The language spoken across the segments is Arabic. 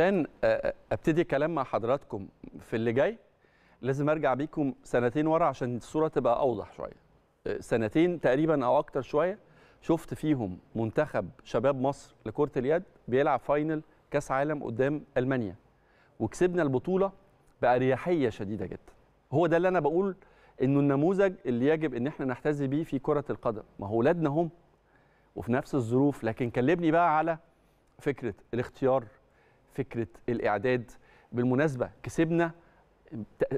عشان آه، آه، ابتدي كلام مع حضراتكم في اللي جاي لازم ارجع بيكم سنتين ورا عشان الصوره تبقى اوضح شويه آه، سنتين تقريبا او اكتر شويه شفت فيهم منتخب شباب مصر لكره اليد بيلعب فاينل كاس عالم قدام المانيا وكسبنا البطوله باريحيه شديده جدا هو ده اللي انا بقول انه النموذج اللي يجب ان احنا نحتذي بيه في كره القدم ما هو اولادنا هم وفي نفس الظروف لكن كلمني بقى على فكره الاختيار فكره الاعداد بالمناسبه كسبنا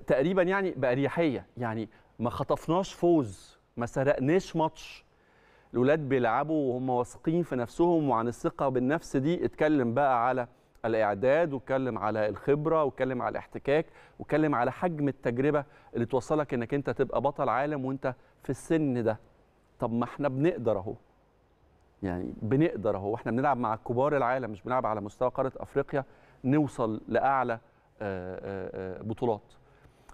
تقريبا يعني باريحيه يعني ما خطفناش فوز ما سرقناش ماتش الولاد بيلعبوا وهم واثقين في نفسهم وعن الثقه بالنفس دي اتكلم بقى على الاعداد واتكلم على الخبره واتكلم على الاحتكاك واتكلم على حجم التجربه اللي توصلك انك انت تبقى بطل عالم وانت في السن ده طب ما احنا بنقدر اهو يعني بنقدر اهو احنا بنلعب مع كبار العالم مش بنلعب على مستوى قاره افريقيا نوصل لاعلى آه، آه، آه، بطولات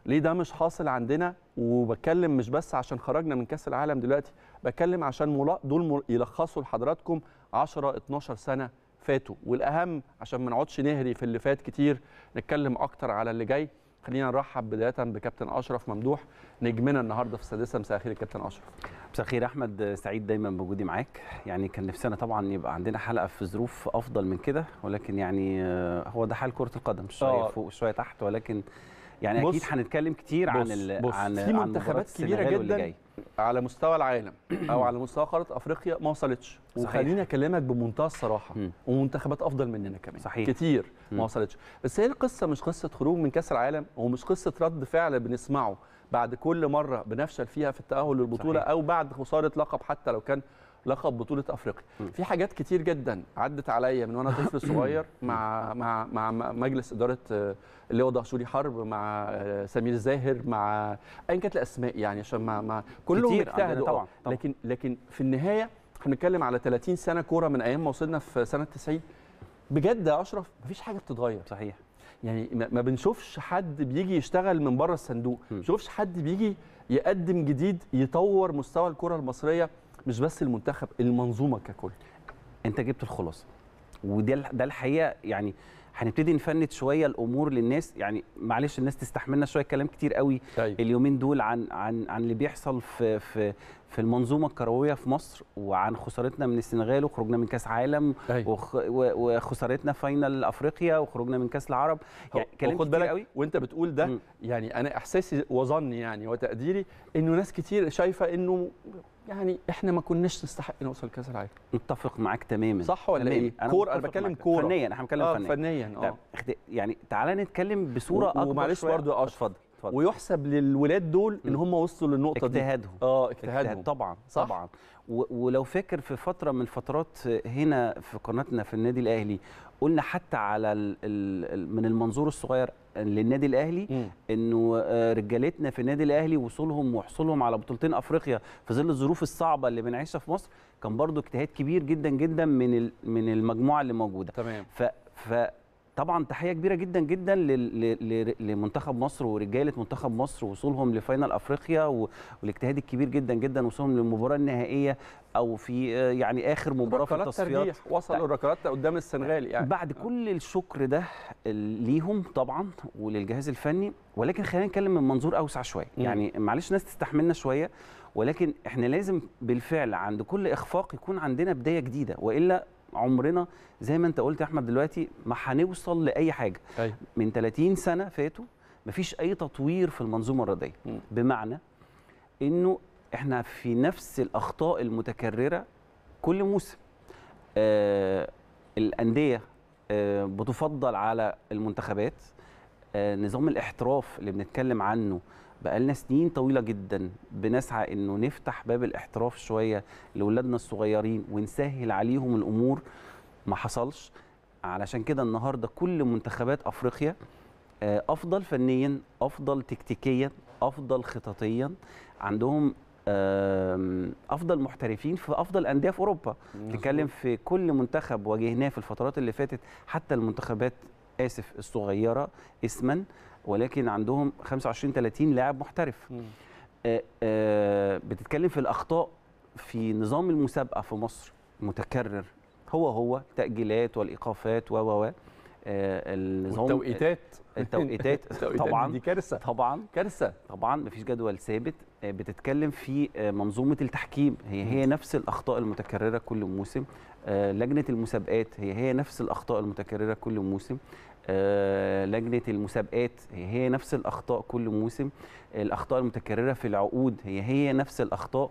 ليه ده مش حاصل عندنا وبتكلم مش بس عشان خرجنا من كاس العالم دلوقتي بتكلم عشان دول يلخصوا لحضراتكم 10 12 سنه فاتوا والاهم عشان ما نقعدش نهري في اللي فات كتير نتكلم اكتر على اللي جاي خلينا نرحب بدايه بكابتن اشرف ممدوح نجمنا النهارده في السادسه مساء الخير كابتن اشرف مساء الخير احمد سعيد دايما بوجودي معاك يعني كان نفسنا طبعا يبقى عندنا حلقه في ظروف افضل من كده ولكن يعني آه، هو ده حال كره القدم شويه آه. فوق شويه تحت ولكن يعني بص اكيد هنتكلم كتير بص عن ال... بص عن في منتخبات كبيره جدا على مستوى العالم او على مستوى قاره افريقيا ما وصلتش وخليني اكلمك بمنتهى الصراحه ومنتخبات افضل مننا كمان صحيح. كتير ما وصلتش بس هي القصه مش قصه خروج من كاس العالم ومش قصه رد فعل بنسمعه بعد كل مره بنفشل فيها في التاهل للبطوله صحيح. او بعد خساره لقب حتى لو كان لقب بطوله افريقيا في حاجات كتير جدا عدت عليا من وانا طفل صغير مع مع مع مجلس اداره آه، اللواء دهشوري حرب مع آه، سمير زاهر مع ايا كانت الاسماء يعني عشان مع, مع كلهم اجتهدوا طبعا. طبعا لكن لكن في النهايه احنا بنتكلم على 30 سنه كوره من ايام ما وصلنا في سنه 90 بجد يا اشرف مفيش حاجه بتتغير صحيح يعني ما بنشوفش حد بيجي يشتغل من بره الصندوق ما بنشوفش حد بيجي يقدم جديد يطور مستوى الكره المصريه مش بس المنتخب المنظومه ككل انت جبت الخلاصه وده ده الحقيقه يعني هنبتدي نفند شويه الامور للناس يعني معلش الناس تستحملنا شويه كلام كتير قوي طيب. اليومين دول عن عن عن اللي بيحصل في في في المنظومه الكرويه في مصر وعن خسارتنا من السنغال وخروجنا من كاس عالم طيب. وخ وخسارتنا فاينل افريقيا وخروجنا من كاس العرب يعني كلام كتير قوي وانت بتقول ده م. يعني انا احساسي وظني يعني وتقديري انه ناس كتير شايفه انه يعني احنا ما كناش نستحق نوصل كاس العالم متفق معاك تماما صح ولا تمام. ايه أنا كوره انا بتكلم كوره فنيا بنتكلم فنيا آه فنيا فنيا اه طيب، يعني تعالى نتكلم بصوره و... اكبر ومعلش برضه اتفضل اتفضل ويحسب للولاد دول ان هم وصلوا للنقطه اجتهادهم. دي اه اجتهادهم اجتهاد طبعا صح. طبعا ولو فاكر في فتره من الفترات هنا في قناتنا في النادي الاهلي قلنا حتى على ال ال من المنظور الصغير للنادي الاهلي م. انه آه، رجالتنا في النادي الاهلي وصولهم وحصولهم على بطولتين افريقيا في ظل الظروف الصعبه اللي بنعيشها في مصر كان برضو اجتهاد كبير جدا جدا من من المجموعه اللي موجوده تمام ف طبعا تحيه كبيره جدا جدا لمنتخب مصر ورجاله منتخب مصر وصولهم لفاينل افريقيا والاجتهاد الكبير جدا جدا وصولهم للمباراه النهائيه او في يعني اخر مباراه في التصفيات وصلوا الركلات قدام السنغال يعني بعد كل الشكر ده ليهم طبعا وللجهاز الفني ولكن خلينا نتكلم من منظور اوسع شويه يعني معلش ناس تستحملنا شويه ولكن احنا لازم بالفعل عند كل اخفاق يكون عندنا بدايه جديده والا عمرنا زي ما انت قلت يا احمد دلوقتي ما هنوصل لاي حاجه أي. أيوه. من 30 سنه فاتوا ما فيش اي تطوير في المنظومه الرياضيه بمعنى انه احنا في نفس الاخطاء المتكرره كل موسم آه الانديه آه بتفضل على المنتخبات آه نظام الاحتراف اللي بنتكلم عنه بقالنا سنين طويله جدا بنسعى انه نفتح باب الاحتراف شويه لاولادنا الصغيرين ونسهل عليهم الامور ما حصلش علشان كده النهارده كل منتخبات افريقيا آه، افضل فنيا افضل تكتيكيا افضل خططيا عندهم افضل محترفين في افضل انديه في اوروبا نتكلم في كل منتخب واجهناه في الفترات اللي فاتت حتى المنتخبات اسف الصغيره اسما ولكن عندهم 25 30 لاعب محترف آه، آه، بتتكلم في الاخطاء في نظام المسابقه في مصر متكرر هو هو تاجيلات والايقافات و و و آه، النظام التوقيتات التوقيتات طبعا دي كارثه طبعا كارثه طبعا مفيش جدول ثابت بتتكلم في منظومه التحكيم هي هي نفس الاخطاء المتكرره كل موسم لجنه المسابقات هي هي نفس الاخطاء المتكرره كل موسم آه، لجنه المسابقات هي, نفس الاخطاء كل موسم الاخطاء المتكرره في العقود هي هي نفس الاخطاء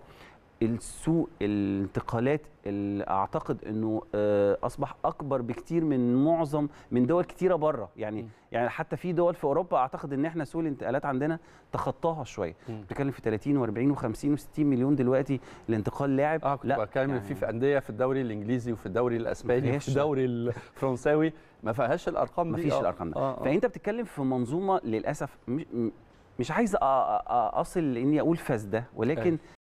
السوق الانتقالات اللي اعتقد انه آه، اصبح اكبر بكتير من معظم من دول كتيره بره يعني م. يعني حتى في دول في اوروبا اعتقد ان احنا سوق الانتقالات عندنا تخطاها شويه بتتكلم في 30 و40 و50 و60 مليون دلوقتي لانتقال لاعب آه لا بتكلم يعني في في انديه في الدوري الانجليزي وفي الدوري الاسباني وفي الدوري الفرنساوي ما فيهاش الارقام دي ما فيش آه. الارقام دي آه آه. فانت بتتكلم في منظومه للاسف مش عايز اصل اني اقول فاسده ولكن